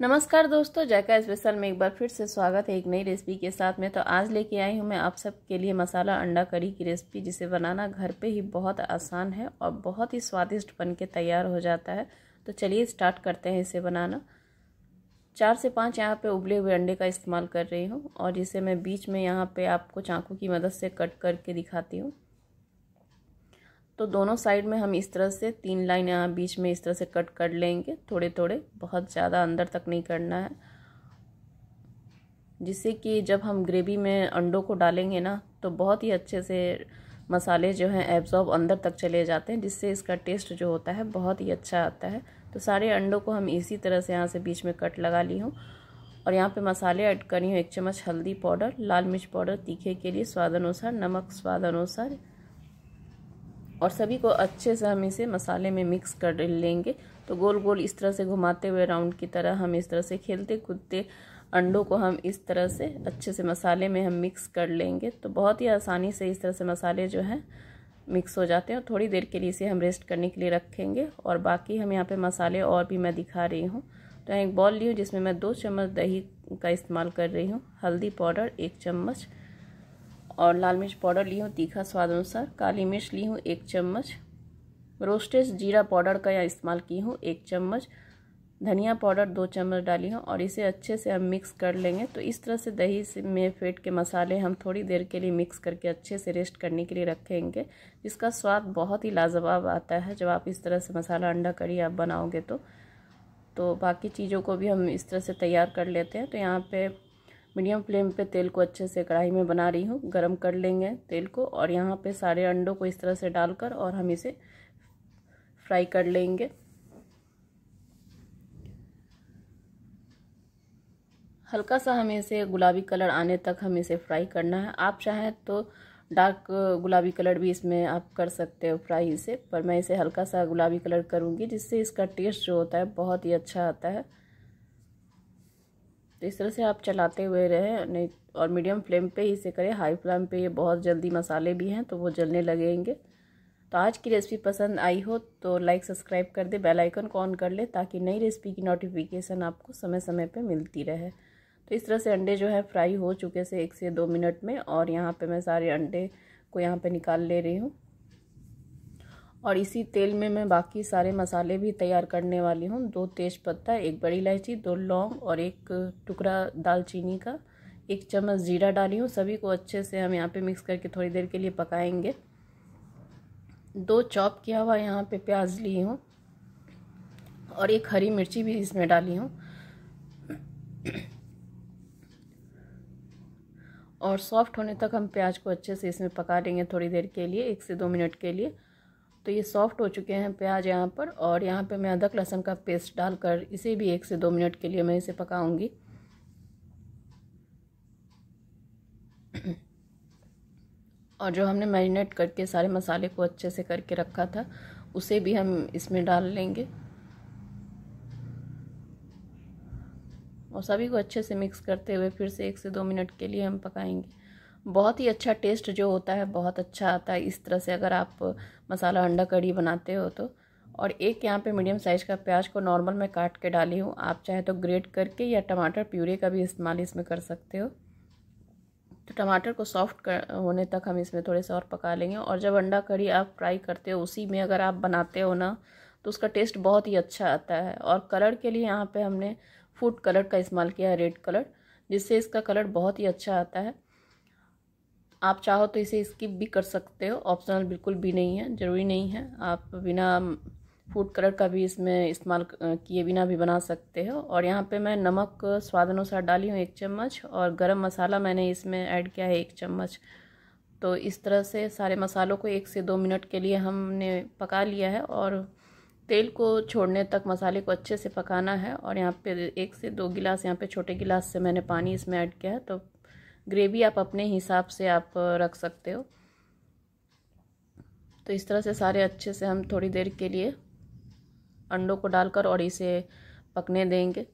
नमस्कार दोस्तों जायका स्पेशल में एक बार फिर से स्वागत है एक नई रेसिपी के साथ में तो आज लेके आई हूँ मैं आप सब के लिए मसाला अंडा करी की रेसिपी जिसे बनाना घर पे ही बहुत आसान है और बहुत ही स्वादिष्ट बन के तैयार हो जाता है तो चलिए स्टार्ट करते हैं इसे बनाना चार से पाँच यहाँ पे उबले हुए अंडे का इस्तेमाल कर रही हूँ और इसे मैं बीच में यहाँ पर आपको चाकू की मदद से कट करके दिखाती हूँ तो दोनों साइड में हम इस तरह से तीन लाइन यहाँ बीच में इस तरह से कट कर लेंगे थोड़े थोड़े बहुत ज़्यादा अंदर तक नहीं करना है जिससे कि जब हम ग्रेवी में अंडों को डालेंगे ना तो बहुत ही अच्छे से मसाले जो हैं एब्ज़ॉर्ब अंदर तक चले जाते हैं जिससे इसका टेस्ट जो होता है बहुत ही अच्छा आता है तो सारे अंडों को हम इसी तरह से यहाँ से बीच में कट लगा ली हूँ और यहाँ पे मसाले ऐड करी हूँ एक चम्मच हल्दी पाउडर लाल मिर्च पाउडर तीखे के लिए स्वाद अनुसार नमक स्वाद अनुसार और सभी को अच्छे से हम इसे मसाले में मिक्स कर लेंगे तो गोल गोल इस तरह से घुमाते हुए राउंड की तरह हम इस तरह से खेलते कूदते अंडों को हम इस तरह से अच्छे से मसाले में हम मिक्स कर लेंगे तो बहुत ही आसानी से इस तरह से मसाले जो हैं मिक्स हो जाते हैं और थोड़ी देर के लिए इसे हम रेस्ट करने के लिए रखेंगे और बाकी हम यहाँ पे मसाले और भी मैं दिखा रही हूँ तो यहाँ एक बॉल ली हूँ जिसमें मैं दो चम्मच दही का इस्तेमाल कर रही हूँ हल्दी पाउडर एक चम्मच और लाल मिर्च पाउडर ली हूँ तीखा स्वाद अनुसार काली मिर्च ली हूँ एक चम्मच रोस्टेड जीरा पाउडर का यहाँ इस्तेमाल की हूँ एक चम्मच धनिया पाउडर दो चम्मच डाली हूँ और इसे अच्छे से हम मिक्स कर लेंगे तो इस तरह से दही से में फेंट के मसाले हम थोड़ी देर के लिए मिक्स करके अच्छे से रेस्ट करने के लिए रखेंगे जिसका स्वाद बहुत ही लाजवाब आता है जब आप इस तरह से मसाला अंडा करी आप बनाओगे तो तो बाकी चीज़ों को भी हम इस तरह से तैयार कर लेते हैं तो यहाँ पे मीडियम फ्लेम पे तेल को अच्छे से कढ़ाई में बना रही हूँ गरम कर लेंगे तेल को और यहाँ पे सारे अंडों को इस तरह से डालकर और हम इसे फ्राई कर लेंगे हल्का सा हमें इसे गुलाबी कलर आने तक हम इसे फ्राई करना है आप चाहें तो डार्क गुलाबी कलर भी इसमें आप कर सकते हो फ्राई इसे पर मैं इसे हल्का सा गुलाबी कलर करूँगी जिससे इसका टेस्ट जो होता है बहुत ही अच्छा आता है तो इस तरह से आप चलाते हुए रहें नहीं और मीडियम फ्लेम पे ही इसे करें हाई फ्लेम पे ये बहुत जल्दी मसाले भी हैं तो वो जलने लगेंगे तो आज की रेसिपी पसंद आई हो तो लाइक सब्सक्राइब कर दे बेल आइकन को ऑन कर ले ताकि नई रेसिपी की नोटिफिकेशन आपको समय समय पे मिलती रहे तो इस तरह से अंडे जो है फ्राई हो चुके से एक से दो मिनट में और यहाँ पर मैं सारे अंडे को यहाँ पर निकाल ले रही हूँ और इसी तेल में मैं बाकी सारे मसाले भी तैयार करने वाली हूँ दो तेज़ पत्ता एक बड़ी इलायची दो लौंग और एक टुकड़ा दालचीनी का एक चम्मच जीरा डाली हूँ सभी को अच्छे से हम यहाँ पे मिक्स करके थोड़ी देर के लिए पकाएंगे दो चॉप किया हुआ यहाँ पे प्याज ली हूँ और एक हरी मिर्ची भी इसमें डाली हूँ और सॉफ्ट होने तक हम प्याज को अच्छे से इसमें पका लेंगे थोड़ी देर के लिए एक से दो मिनट के लिए तो ये सॉफ़्ट हो चुके हैं प्याज यहाँ पर और यहाँ पे मैं अदरक लहसुन का पेस्ट डालकर इसे भी एक से दो मिनट के लिए मैं इसे पकाऊंगी और जो हमने मैरिनेट करके सारे मसाले को अच्छे से करके रखा था उसे भी हम इसमें डाल लेंगे और सभी को अच्छे से मिक्स करते हुए फिर से एक से दो मिनट के लिए हम पकाएंगे बहुत ही अच्छा टेस्ट जो होता है बहुत अच्छा आता है इस तरह से अगर आप मसाला अंडा कड़ी बनाते हो तो और एक यहाँ पे मीडियम साइज़ का प्याज को नॉर्मल में काट के डाली हूँ आप चाहे तो ग्रेट करके या टमाटर प्यूरे का भी इस्तेमाल इसमें कर सकते हो तो टमाटर को सॉफ्ट होने तक हम इसमें थोड़े से और पका लेंगे और जब अंडा कड़ी आप फ्राई करते हो उसी में अगर आप बनाते हो ना तो उसका टेस्ट बहुत ही अच्छा आता है और कलर के लिए यहाँ पर हमने फूड कलर का इस्तेमाल किया है रेड कलर जिससे इसका कलर बहुत ही अच्छा आता है आप चाहो तो इसे स्किप भी कर सकते हो ऑप्शनल बिल्कुल भी नहीं है ज़रूरी नहीं है आप बिना फूड कलर का भी इसमें इस्तेमाल किए बिना भी बना सकते हो और यहाँ पे मैं नमक स्वाद अनुसार डाली हूँ एक चम्मच और गरम मसाला मैंने इसमें ऐड किया है एक चम्मच तो इस तरह से सारे मसालों को एक से दो मिनट के लिए हमने पका लिया है और तेल को छोड़ने तक मसाले को अच्छे से पकाना है और यहाँ पे एक से दो गिलास यहाँ पे छोटे गिलास से मैंने पानी इसमें ऐड किया है तो ग्रेवी आप अपने हिसाब से आप रख सकते हो तो इस तरह से सारे अच्छे से हम थोड़ी देर के लिए अंडों को डालकर और इसे पकने देंगे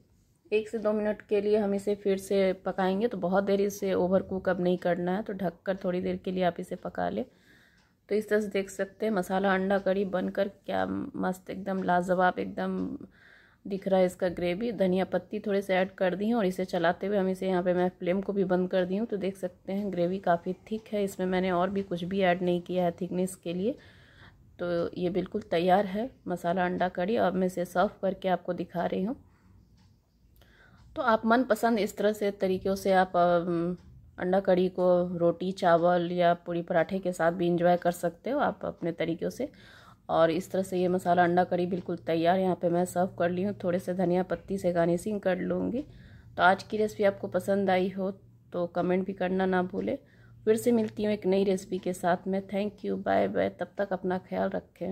एक से दो मिनट के लिए हम इसे फिर से पकाएंगे तो बहुत देर इसे ओवर कुक अब नहीं करना है तो ढककर थोड़ी देर के लिए आप इसे पका लें तो इस तरह से देख सकते हैं मसाला अंडा करी बनकर क्या मस्त एकदम लाजवाब एकदम दिख रहा है इसका ग्रेवी धनिया पत्ती थोड़े से ऐड कर दी हूँ और इसे चलाते हुए हम इसे यहाँ पे मैं फ्लेम को भी बंद कर दी हूँ तो देख सकते हैं ग्रेवी काफ़ी थिक है इसमें मैंने और भी कुछ भी ऐड नहीं किया है थिकनेस के लिए तो ये बिल्कुल तैयार है मसाला अंडा कड़ी अब मैं इसे सर्व करके आपको दिखा रही हूँ तो आप मनपसंद इस तरह से तरीक़ों से आप अंडा कड़ी को रोटी चावल या पूरी पराठे के साथ भी इंजॉय कर सकते हो आप अपने तरीक़ों से और इस तरह से ये मसाला अंडा करी बिल्कुल तैयार यहाँ पे मैं सर्व कर ली हूँ थोड़े से धनिया पत्ती से गार्निशिंग कर लूँगी तो आज की रेसिपी आपको पसंद आई हो तो कमेंट भी करना ना भूलें फिर से मिलती हूँ एक नई रेसिपी के साथ में थैंक यू बाय बाय तब तक अपना ख्याल रखें